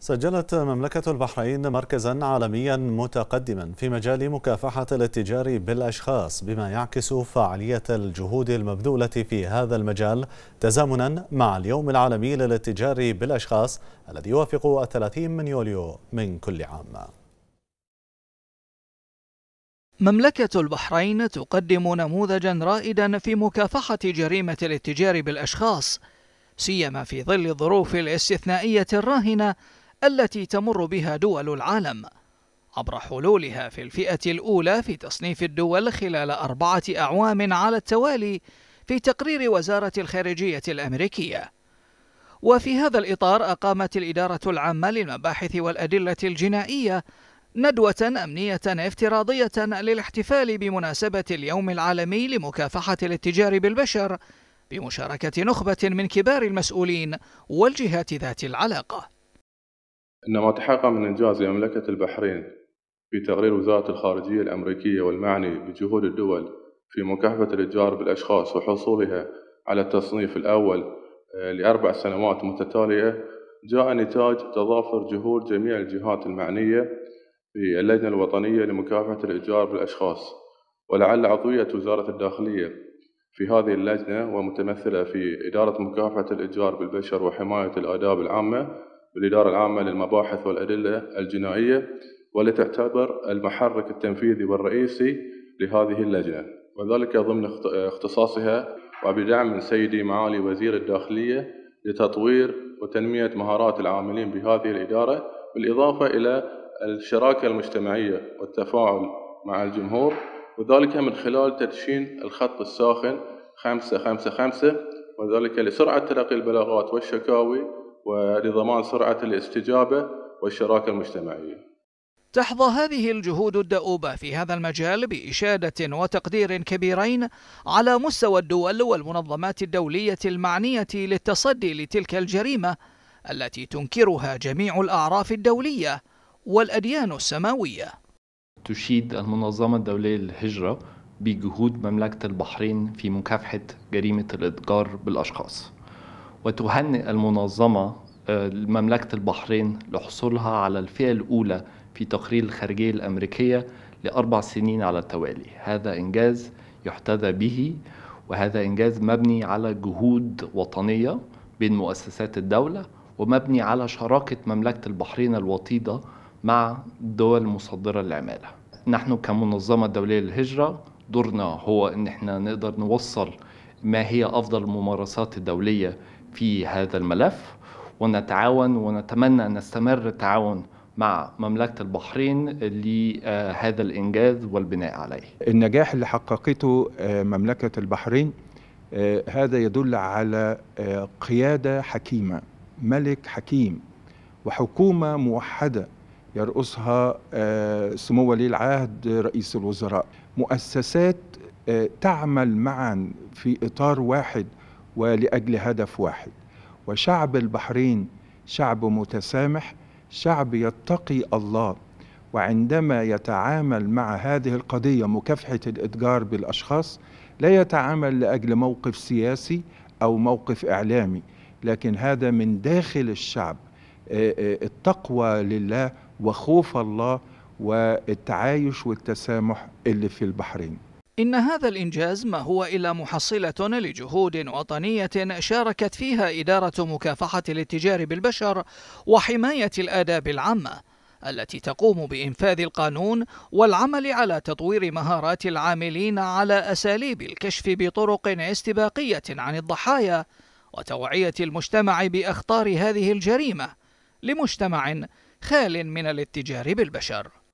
سجلت مملكة البحرين مركزا عالميا متقدما في مجال مكافحة الاتجار بالأشخاص بما يعكس فعالية الجهود المبذولة في هذا المجال تزامنا مع اليوم العالمي للاتجار بالأشخاص الذي يوافق الثلاثين من يوليو من كل عام مملكة البحرين تقدم نموذجا رائدا في مكافحة جريمة الاتجار بالأشخاص سيما في ظل الظروف الاستثنائية الراهنة التي تمر بها دول العالم عبر حلولها في الفئة الأولى في تصنيف الدول خلال أربعة أعوام على التوالي في تقرير وزارة الخارجية الأمريكية وفي هذا الإطار أقامت الإدارة العامة للمباحث والأدلة الجنائية ندوة أمنية افتراضية للاحتفال بمناسبة اليوم العالمي لمكافحة الاتجار بالبشر بمشاركة نخبة من كبار المسؤولين والجهات ذات العلاقة أن ما تحقق من إنجاز مملكة البحرين في تقرير وزارة الخارجية الأمريكية والمعني بجهود الدول في مكافحة الإتجار بالأشخاص وحصولها على التصنيف الأول آه، لأربع سنوات متتالية جاء نتاج تضافر جهود جميع الجهات المعنية في اللجنة الوطنية لمكافحة الإتجار بالأشخاص ولعل عضوية وزارة الداخلية في هذه اللجنة ومتمثلة في إدارة مكافحة الإتجار بالبشر وحماية الآداب العامة بالإدارة العامة للمباحث والأدلة الجنائية ولتعتبر المحرك التنفيذي والرئيسي لهذه اللجنة وذلك ضمن اختصاصها وبدعم من سيدي معالي وزير الداخلية لتطوير وتنمية مهارات العاملين بهذه الإدارة بالإضافة إلى الشراكة المجتمعية والتفاعل مع الجمهور وذلك من خلال تدشين الخط الساخن 555 وذلك لسرعة تلقي البلاغات والشكاوي ولضمان سرعة الاستجابة والشراكة المجتمعية تحظى هذه الجهود الدؤوبة في هذا المجال بإشادة وتقدير كبيرين على مستوى الدول والمنظمات الدولية المعنية للتصدي لتلك الجريمة التي تنكرها جميع الأعراف الدولية والأديان السماوية. تشيد المنظمة الدولية للهجرة بجهود مملكة البحرين في مكافحة جريمة الإتجار بالأشخاص. وتهنئ المنظمة آه، مملكة البحرين لحصولها على الفئة الأولى في تقرير الخارجية الأمريكية لأربع سنين على التوالي هذا إنجاز يحتذى به وهذا إنجاز مبني على جهود وطنية بين مؤسسات الدولة ومبني على شراكة مملكة البحرين الوطيدة مع الدول مصدرة العمالة نحن كمنظمة دولية للهجرة دورنا هو أن احنا نقدر نوصل ما هي أفضل الممارسات الدولية في هذا الملف ونتعاون ونتمنى أن نستمر التعاون مع مملكة البحرين لهذا الإنجاز والبناء عليه النجاح اللي حققته آه، مملكة البحرين آه، هذا يدل على آه، قيادة حكيمة ملك حكيم وحكومة موحدة يرأسها سمو ولي العهد رئيس الوزراء مؤسسات تعمل معا في إطار واحد ولاجل هدف واحد وشعب البحرين شعب متسامح شعب يتقي الله وعندما يتعامل مع هذه القضيه مكافحه الاتجار بالاشخاص لا يتعامل لاجل موقف سياسي او موقف اعلامي لكن هذا من داخل الشعب آه، آه، التقوى لله وخوف الله والتعايش والتسامح اللي في البحرين إن هذا الإنجاز ما هو إلا محصلة لجهود وطنية شاركت فيها إدارة مكافحة الاتجار بالبشر وحماية الآداب العامة التي تقوم بإنفاذ القانون والعمل على تطوير مهارات العاملين على أساليب الكشف بطرق استباقية عن الضحايا وتوعية المجتمع بأخطار هذه الجريمة لمجتمع خال من الاتجار بالبشر